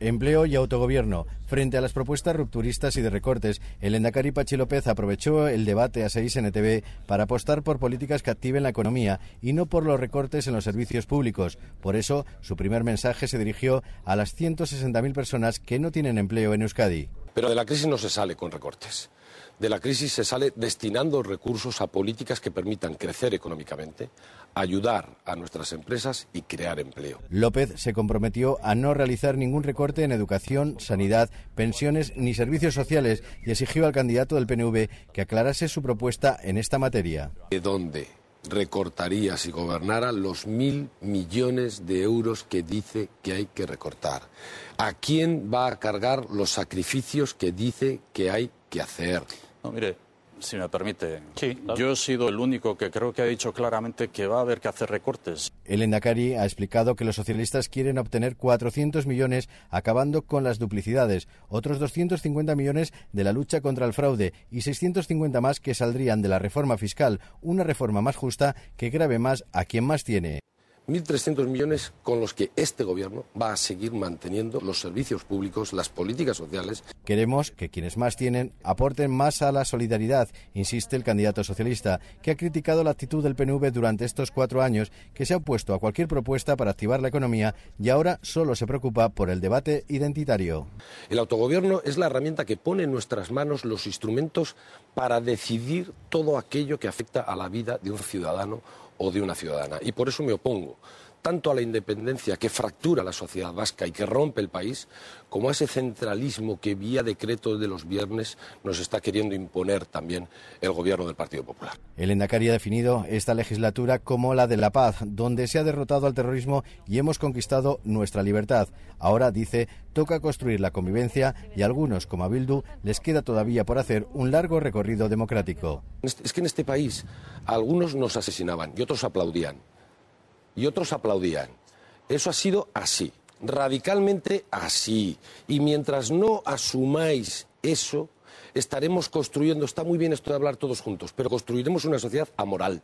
Empleo y autogobierno. Frente a las propuestas rupturistas y de recortes, el Endacari Pachi López aprovechó el debate a 6NTV para apostar por políticas que activen la economía y no por los recortes en los servicios públicos. Por eso, su primer mensaje se dirigió a las 160.000 personas que no tienen empleo en Euskadi. Pero de la crisis no se sale con recortes. De la crisis se sale destinando recursos a políticas que permitan crecer económicamente, ayudar a nuestras empresas y crear empleo. López se comprometió a no realizar ningún recorte en educación, sanidad, pensiones ni servicios sociales y exigió al candidato del PNV que aclarase su propuesta en esta materia. ¿De dónde recortaría, si gobernara, los mil millones de euros que dice que hay que recortar? ¿A quién va a cargar los sacrificios que dice que hay que hacer? mire, si me permite. Sí, Yo he sido el único que creo que ha dicho claramente que va a haber que hacer recortes. El Endacari ha explicado que los socialistas quieren obtener 400 millones acabando con las duplicidades, otros 250 millones de la lucha contra el fraude y 650 más que saldrían de la reforma fiscal, una reforma más justa que grave más a quien más tiene. 1.300 millones con los que este gobierno va a seguir manteniendo los servicios públicos, las políticas sociales. Queremos que quienes más tienen aporten más a la solidaridad, insiste el candidato socialista, que ha criticado la actitud del PNV durante estos cuatro años, que se ha opuesto a cualquier propuesta para activar la economía y ahora solo se preocupa por el debate identitario. El autogobierno es la herramienta que pone en nuestras manos los instrumentos para decidir todo aquello que afecta a la vida de un ciudadano o de una ciudadana. Y por eso me opongo tanto a la independencia que fractura la sociedad vasca y que rompe el país, como a ese centralismo que vía decreto de los viernes nos está queriendo imponer también el gobierno del Partido Popular. El Endacari ha definido esta legislatura como la de la paz, donde se ha derrotado al terrorismo y hemos conquistado nuestra libertad. Ahora, dice, toca construir la convivencia y a algunos, como a Bildu, les queda todavía por hacer un largo recorrido democrático. Es que en este país algunos nos asesinaban y otros aplaudían y otros aplaudían. Eso ha sido así, radicalmente así. Y mientras no asumáis eso, estaremos construyendo, está muy bien esto de hablar todos juntos, pero construiremos una sociedad amoral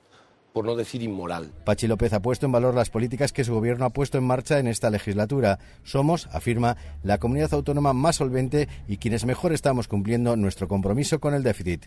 por no decir inmoral. Pachi López ha puesto en valor las políticas que su gobierno ha puesto en marcha en esta legislatura. Somos, afirma, la comunidad autónoma más solvente y quienes mejor estamos cumpliendo nuestro compromiso con el déficit.